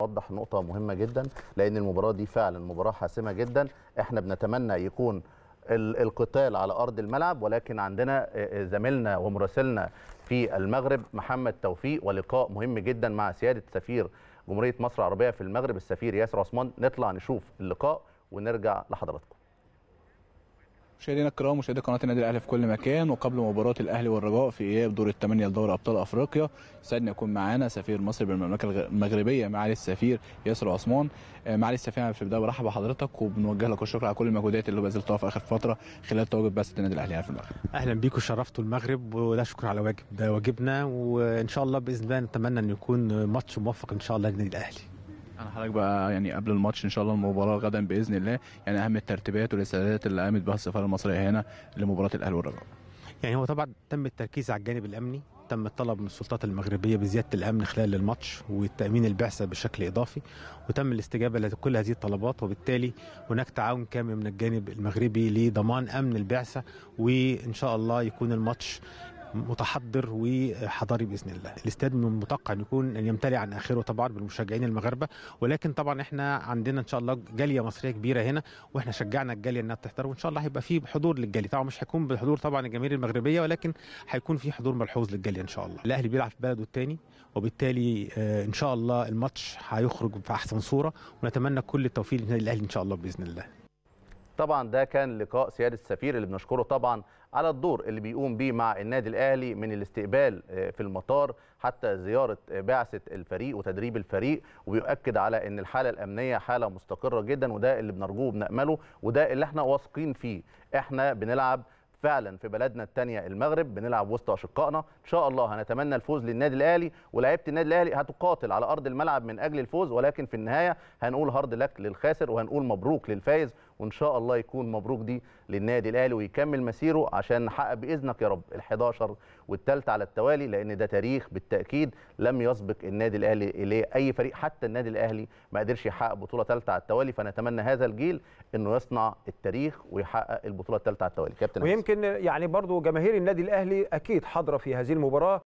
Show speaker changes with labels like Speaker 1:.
Speaker 1: وضح نقطه مهمه جدا لان المباراه دي فعلا مباراه حاسمه جدا احنا بنتمنى يكون القتال على ارض الملعب ولكن عندنا زميلنا ومراسلنا في المغرب محمد توفيق ولقاء مهم جدا مع سياده سفير جمهوريه مصر العربيه في المغرب السفير ياسر عثمان نطلع نشوف اللقاء ونرجع لحضراتكم
Speaker 2: مشاهدينا الكرام مشاهدي قناه النادي الاهلي في كل مكان وقبل مباراه الاهلي والرجاء في اياب دور الثمانيه لدوري ابطال افريقيا سعدنا يكون معانا سفير مصر بالمملكه المغربيه معالي السفير ياسر عثمان آه، معالي السفير في البدايه برحب بحضرتك وبنوجه لك الشكر على كل المجهودات اللي بذلتها في اخر فتره خلال تواجد بث النادي الاهلي يعني في المغرب
Speaker 3: اهلا بيكم شرفتوا المغرب وده شكر على واجب ده واجبنا وان شاء الله باذن الله نتمنى ان يكون ماتش موفق ان شاء الله للنادي الاهلي
Speaker 2: حضرتك بقى يعني قبل الماتش ان شاء الله المباراه غدا باذن الله يعني اهم الترتيبات والاستعدادات اللي قامت بها السفاره المصريه هنا لمباراه الاهلي والرجاء.
Speaker 3: يعني هو طبعا تم التركيز على الجانب الامني تم الطلب من السلطات المغربيه بزياده الامن خلال الماتش وتامين البعثه بشكل اضافي وتم الاستجابه لكل هذه الطلبات وبالتالي هناك تعاون كامل من الجانب المغربي لضمان امن البعثه وان شاء الله يكون الماتش متحضر وحضاري باذن الله الاستاد من المتوقع ان يكون ان يمتلئ عن اخره طبعا بالمشجعين المغاربه ولكن طبعا احنا عندنا ان شاء الله جاليه مصريه كبيره هنا واحنا شجعنا الجاليه انها تحضر وان شاء الله هيبقى في حضور للجاليه طبعا مش هيكون بالحضور طبعا الجماهير المغربيه ولكن هيكون في حضور ملحوظ للجاليه ان شاء الله الاهلي بيلعب في بلده الثاني وبالتالي آه، ان شاء الله الماتش هيخرج في احسن صوره ونتمنى كل التوفيق للنادي الاهلي ان شاء الله باذن الله
Speaker 1: طبعا ده كان لقاء سياده السفير اللي بنشكره طبعا على الدور اللي بيقوم بيه مع النادي الاهلي من الاستقبال آه، في المطار حتى زياره آه، بعثه الفريق وتدريب الفريق وبيؤكد على ان الحاله الامنيه حاله مستقره جدا وده اللي بنرجوه وبنامله وده اللي احنا واثقين فيه احنا بنلعب فعلا في بلدنا الثانيه المغرب بنلعب وسط اشقائنا ان شاء الله هنتمنى الفوز للنادي الاهلي ولاعيبه النادي الاهلي هتقاتل على ارض الملعب من اجل الفوز ولكن في النهايه هنقول هارد لك للخاسر وهنقول مبروك للفايز وان شاء الله يكون مبروك دي للنادي الاهلي ويكمل مسيره عشان نحقق باذنك يا رب ال11 والثالثه على التوالي لان ده تاريخ بالتاكيد لم يسبق النادي الاهلي اليه اي فريق حتى النادي الاهلي ما قدرش يحقق بطوله ثالثه على التوالي فنتمنى هذا الجيل انه يصنع التاريخ ويحقق البطوله الثالثه على التوالي كابتن ويمكن
Speaker 3: يعني برضو جماهير النادي الاهلي اكيد حاضره في هذه
Speaker 1: المباراه